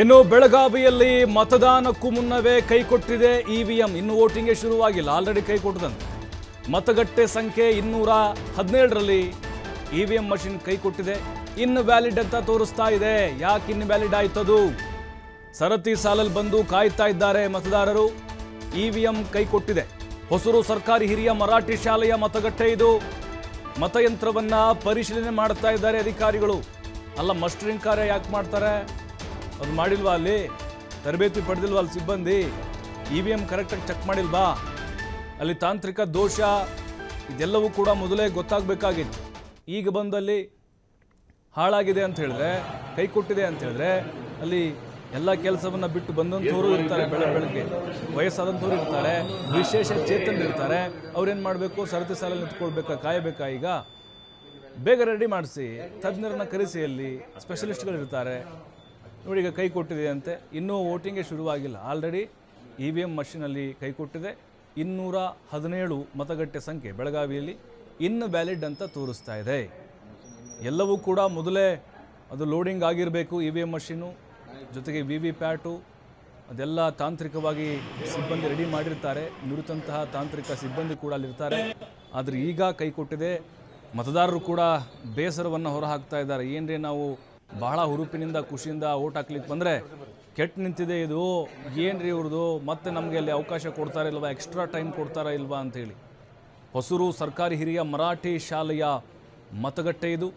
ಇನ್ನು ಬೆಳಗಾವಿಯಲ್ಲಿ ಮತದಾನಕ್ಕೂ ಮುನ್ನವೇ ಕೈಕೊಟ್ಟಿದೆ ಇವಿಎಂ ಇನ್ನು ವೋಟಿಂಗೇ ಶುರುವಾಗಿಲ್ಲ ಆಲ್ರೆಡಿ ಕೈ ಕೊಟ್ಟದಂತೆ ಮತಗಟ್ಟೆ ಸಂಖ್ಯೆ ಇನ್ನೂರ ಹದಿನೇಳರಲ್ಲಿ ಇ ವಿ ಎಂ ಮಷಿನ್ ಕೈ ಕೊಟ್ಟಿದೆ ಇನ್ನು ವ್ಯಾಲಿಡ್ ಅಂತ ತೋರಿಸ್ತಾ ಇದೆ ಯಾಕೆ ಇನ್ನು ವ್ಯಾಲಿಡ್ ಆಯ್ತದು ಸರತಿ ಸಾಲಲ್ಲಿ ಬಂದು ಕಾಯ್ತಾ ಇದ್ದಾರೆ ಮತದಾರರು ಇ ವಿ ಎಂ ಕೈ ಕೊಟ್ಟಿದೆ ಹೊಸರು ಸರ್ಕಾರಿ ಹಿರಿಯ ಮರಾಠಿ ಶಾಲೆಯ ಮತಗಟ್ಟೆ ಇದು ಮತಯಂತ್ರವನ್ನು ಪರಿಶೀಲನೆ ಮಾಡ್ತಾ ಇದ್ದಾರೆ ಅಧಿಕಾರಿಗಳು ಅಲ್ಲ ಮಸ್ಟರಿಂಗ್ ಕಾರ್ಯ ಯಾಕೆ ಮಾಡ್ತಾರೆ ಅದು ಮಾಡಿಲ್ವಾ ಅಲ್ಲಿ ತರಬೇತಿ ಪಡೆದಿಲ್ವಾ ಅಲ್ಲಿ ಸಿಬ್ಬಂದಿ ಇ ವಿ ಎಮ್ ಕರೆಕ್ಟಾಗಿ ಚೆಕ್ ಮಾಡಿಲ್ವಾ ಅಲ್ಲಿ ತಾಂತ್ರಿಕ ದೋಷ ಇದೆಲ್ಲವೂ ಕೂಡ ಮೊದಲೇ ಗೊತ್ತಾಗಬೇಕಾಗಿತ್ತು ಈಗ ಬಂದಲ್ಲಿ ಹಾಳಾಗಿದೆ ಅಂತ ಹೇಳಿದ್ರೆ ಕೈ ಕೊಟ್ಟಿದೆ ಅಂತ ಹೇಳಿದ್ರೆ ಅಲ್ಲಿ ಎಲ್ಲ ಕೆಲಸವನ್ನು ಬಿಟ್ಟು ಬಂದಂಥವರು ಇರ್ತಾರೆ ಬೆಳೆ ಬೆಳಗ್ಗೆ ವಯಸ್ಸಾದಂಥವ್ರು ಇರ್ತಾರೆ ವಿಶೇಷ ಇರ್ತಾರೆ ಅವ್ರೇನು ಮಾಡಬೇಕು ಸರತಿ ಸಾಲಲ್ಲಿ ನಿಂತ್ಕೊಳ್ಬೇಕಾ ಕಾಯಬೇಕಾ ಈಗ ಬೇಗ ರೆಡಿ ಮಾಡಿಸಿ ತಜ್ಞರನ್ನ ಕರೆಸಿ ಅಲ್ಲಿ ಸ್ಪೆಷಲಿಸ್ಟ್ಗಳಿರ್ತಾರೆ ನೋಡಿ ಈಗ ಕೈ ಕೊಟ್ಟಿದೆಯಂತೆ ಇನ್ನೂ ವೋಟಿಂಗೇ ಶುರುವಾಗಿಲ್ಲ ಆಲ್ರೆಡಿ ಇ ವಿ ಎಮ್ ಮಷಿನಲ್ಲಿ ಕೈ ಕೊಟ್ಟಿದೆ ಇನ್ನೂರ ಹದಿನೇಳು ಮತಗಟ್ಟೆ ಸಂಖ್ಯೆ ಬೆಳಗಾವಿಯಲ್ಲಿ ಇನ್ನು ವ್ಯಾಲಿಡ್ ಅಂತ ತೋರಿಸ್ತಾ ಇದೆ ಎಲ್ಲವೂ ಕೂಡ ಮೊದಲೇ ಅದು ಲೋಡಿಂಗ್ ಆಗಿರಬೇಕು ಇ ವಿ ಎಮ್ ಮಷೀನು ಜೊತೆಗೆ ವಿ ವಿ ಪ್ಯಾಟು ಅದೆಲ್ಲ ತಾಂತ್ರಿಕವಾಗಿ ಸಿಬ್ಬಂದಿ ರೆಡಿ ಮಾಡಿರ್ತಾರೆ ನುರಿತಂತಹ ತಾಂತ್ರಿಕ ಸಿಬ್ಬಂದಿ ಕೂಡ ಅಲ್ಲಿರ್ತಾರೆ ಆದರೆ ಈಗ ಕೈ ಕೊಟ್ಟಿದೆ ಮತದಾರರು ಕೂಡ ಬೇಸರವನ್ನು ಹೊರಹಾಕ್ತಾ ಇದ್ದಾರೆ ಏನ್ರಿ ನಾವು ಬಹಳ ಹುರುಪಿನಿಂದ ಖುಷಿಯಿಂದ ಓಟ್ ಹಾಕ್ಲಿಕ್ಕೆ ಬಂದರೆ ಕೆಟ್ಟು ನಿಂತಿದೆ ಇದು ಏನು ರೀ ಇವ್ರದ್ದು ಮತ್ತೆ ನಮಗೆ ಅಲ್ಲಿ ಅವಕಾಶ ಕೊಡ್ತಾರ ಇಲ್ವಾ ಎಕ್ಸ್ಟ್ರಾ ಟೈಮ್ ಕೊಡ್ತಾರಾ ಇಲ್ವಾ ಅಂಥೇಳಿ ಹೊಸೂರು ಸರ್ಕಾರಿ ಹಿರಿಯ ಮರಾಠಿ ಶಾಲೆಯ ಮತಗಟ್ಟೆ ಇದು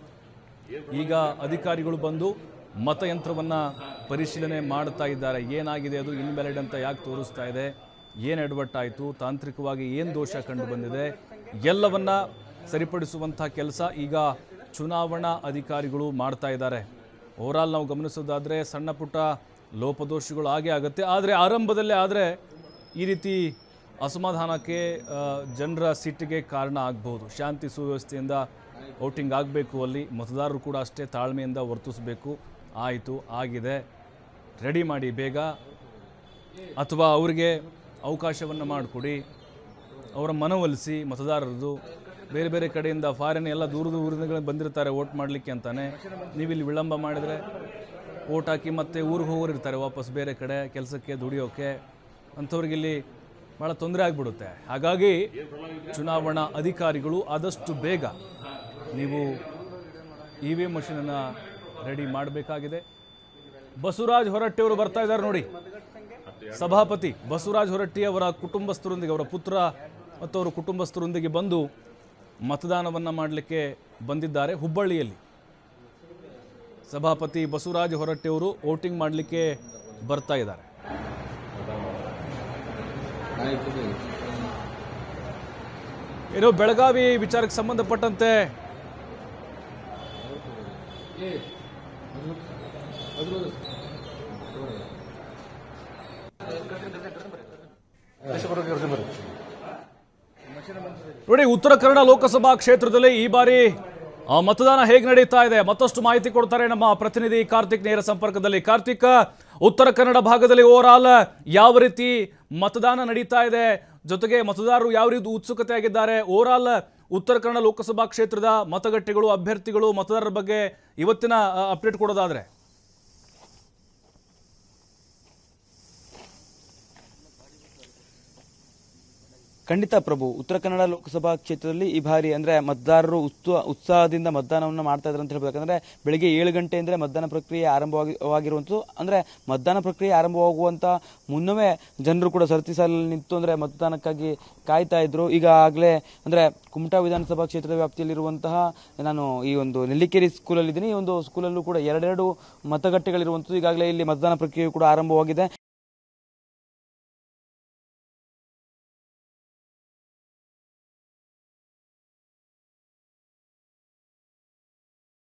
ಈಗ ಅಧಿಕಾರಿಗಳು ಬಂದು ಮತಯಂತ್ರವನ್ನು ಪರಿಶೀಲನೆ ಮಾಡ್ತಾ ಇದ್ದಾರೆ ಏನಾಗಿದೆ ಅದು ಇನ್ವ್ಯಾಲಿಡ್ ಅಂತ ಯಾಕೆ ತೋರಿಸ್ತಾ ಇದೆ ಏನು ಎಡವಟ್ಟಾಯಿತು ತಾಂತ್ರಿಕವಾಗಿ ಏನು ದೋಷ ಕಂಡು ಬಂದಿದೆ ಎಲ್ಲವನ್ನ ಸರಿಪಡಿಸುವಂಥ ಕೆಲಸ ಈಗ ಚುನಾವಣಾ ಅಧಿಕಾರಿಗಳು ಮಾಡ್ತಾ ಇದ್ದಾರೆ ಓವರಾಲ್ ನಾವು ಗಮನಿಸೋದಾದರೆ ಸಣ್ಣ ಪುಟ್ಟ ಲೋಪದೋಷಗಳು ಆಗೇ ಆಗುತ್ತೆ ಆದರೆ ಆರಂಭದಲ್ಲೇ ಆದರೆ ಈ ರೀತಿ ಅಸಮಾಧಾನಕ್ಕೆ ಜನರ ಸಿಟ್ಟಿಗೆ ಕಾರಣ ಆಗ್ಬೋದು ಶಾಂತಿ ಸುವ್ಯವಸ್ಥೆಯಿಂದ ಔಟಿಂಗ್ ಆಗಬೇಕು ಅಲ್ಲಿ ಮತದಾರರು ಕೂಡ ಅಷ್ಟೇ ತಾಳ್ಮೆಯಿಂದ ವರ್ತಿಸಬೇಕು ಆಯಿತು ಆಗಿದೆ ರೆಡಿ ಮಾಡಿ ಬೇಗ ಅಥವಾ ಅವರಿಗೆ ಅವಕಾಶವನ್ನು ಮಾಡಿಕೊಡಿ ಅವರ ಮನವೊಲಿಸಿ ಮತದಾರರದು ಬೇರೆ ಬೇರೆ ಕಡೆಯಿಂದ ಫಾರಿನ್ ಎಲ್ಲ ದೂರದ ದೂರದಿಂದ ಬಂದಿರ್ತಾರೆ ಓಟ್ ಮಾಡಲಿಕ್ಕೆ ಅಂತಾನೆ ನೀವಿಲ್ಲಿ ವಿಳಂಬ ಮಾಡಿದರೆ ವೋಟ್ ಹಾಕಿ ಮತ್ತೆ ಊರಿಗೆ ಹೋಗೋರು ಇರ್ತಾರೆ ವಾಪಸ್ ಬೇರೆ ಕಡೆ ಕೆಲಸಕ್ಕೆ ದುಡಿಯೋಕ್ಕೆ ಅಂಥವ್ರಿಗೆ ಇಲ್ಲಿ ಭಾಳ ತೊಂದರೆ ಆಗಿಬಿಡುತ್ತೆ ಹಾಗಾಗಿ ಚುನಾವಣಾ ಅಧಿಕಾರಿಗಳು ಆದಷ್ಟು ಬೇಗ ನೀವು ಇ e ವಿ ಎಮ್ ಮಷೀನನ್ನು ರೆಡಿ ಮಾಡಬೇಕಾಗಿದೆ ಬಸವರಾಜ್ ಹೊರಟ್ಟಿಯವರು ಬರ್ತಾ ಇದ್ದಾರೆ ನೋಡಿ ಸಭಾಪತಿ ಬಸವರಾಜ್ ಹೊರಟ್ಟಿಯವರ ಕುಟುಂಬಸ್ಥರೊಂದಿಗೆ ಅವರ ಪುತ್ರ ಮತ್ತು ಅವರ ಕುಟುಂಬಸ್ಥರೊಂದಿಗೆ ಬಂದು ಮತದಾನವನ್ನು ಮಾಡಲಿಕ್ಕೆ ಬಂದಿದ್ದಾರೆ ಹುಬ್ಬಳ್ಳಿಯಲ್ಲಿ ಸಭಾಪತಿ ಬಸವರಾಜ ಹೊರಟ್ಟೆಯವರು ವೋಟಿಂಗ್ ಮಾಡಲಿಕ್ಕೆ ಬರ್ತಾ ಇದ್ದಾರೆ ಏನು ಬೆಳಗಾವಿ ವಿಚಾರಕ್ಕೆ ಸಂಬಂಧಪಟ್ಟಂತೆ ನೋಡಿ ಉತ್ತರ ಕನ್ನಡ ಲೋಕಸಭಾ ಕ್ಷೇತ್ರದಲ್ಲಿ ಈ ಬಾರಿ ಮತದಾನ ಹೇಗೆ ನಡೀತಾ ಇದೆ ಮತ್ತಷ್ಟು ಮಾಹಿತಿ ಕೊಡ್ತಾರೆ ನಮ್ಮ ಪ್ರತಿನಿಧಿ ಕಾರ್ತಿಕ್ ನೇರ ಸಂಪರ್ಕದಲ್ಲಿ ಕಾರ್ತಿಕ್ ಉತ್ತರ ಕನ್ನಡ ಭಾಗದಲ್ಲಿ ಓವರ್ ಆಲ್ ಯಾವ ರೀತಿ ಮತದಾನ ನಡೀತಾ ಇದೆ ಜೊತೆಗೆ ಮತದಾರರು ಯಾವ ರೀತಿ ಉತ್ಸುಕತೆಯಾಗಿದ್ದಾರೆ ಓವರ್ ಆಲ್ ಉತ್ತರ ಕನ್ನಡ ಲೋಕಸಭಾ ಕ್ಷೇತ್ರದ ಮತಗಟ್ಟೆಗಳು ಅಭ್ಯರ್ಥಿಗಳು ಮತದಾರರ ಬಗ್ಗೆ ಇವತ್ತಿನ ಅಪ್ಡೇಟ್ ಕೊಡೋದಾದ್ರೆ ಖಂಡಿತ ಪ್ರಭು ಉತ್ತರ ಕನ್ನಡ ಲೋಕಸಭಾ ಕ್ಷೇತ್ರದಲ್ಲಿ ಈ ಬಾರಿ ಅಂದ್ರೆ ಮತದಾರರು ಉತ್ಸಾಹದಿಂದ ಮತದಾನವನ್ನು ಮಾಡ್ತಾ ಇದ್ದಾರೆ ಅಂತ ಹೇಳ್ಬೇಕು ಅಂದ್ರೆ ಬೆಳಿಗ್ಗೆ ಏಳು ಗಂಟೆ ಅಂದ್ರೆ ಮತದಾನ ಪ್ರಕ್ರಿಯೆ ಆರಂಭವಾಗಿರುವಂತದ್ದು ಅಂದ್ರೆ ಮತದಾನ ಪ್ರಕ್ರಿಯೆ ಆರಂಭವಾಗುವಂತ ಮುನ್ನವೇ ಜನರು ಕೂಡ ಸರತಿ ಸಾಲಲ್ಲಿ ನಿಂತು ಅಂದ್ರೆ ಮತದಾನಕ್ಕಾಗಿ ಕಾಯ್ತಾ ಇದ್ರು ಈಗಾಗಲೇ ಅಂದ್ರೆ ಕುಮಟಾ ವಿಧಾನಸಭಾ ಕ್ಷೇತ್ರದ ವ್ಯಾಪ್ತಿಯಲ್ಲಿರುವಂತಹ ನಾನು ಈ ಒಂದು ನೆಲ್ಲಿಕೇರಿ ಸ್ಕೂಲಲ್ಲಿ ಇದ್ದೀನಿ ಈ ಒಂದು ಸ್ಕೂಲಲ್ಲೂ ಕೂಡ ಎರಡೆರಡು ಮತಗಟ್ಟೆಗಳಿರುವಂತದ್ದು ಈಗಾಗಲೇ ಇಲ್ಲಿ ಮತದಾನ ಪ್ರಕ್ರಿಯೆ ಕೂಡ ಆರಂಭವಾಗಿದೆ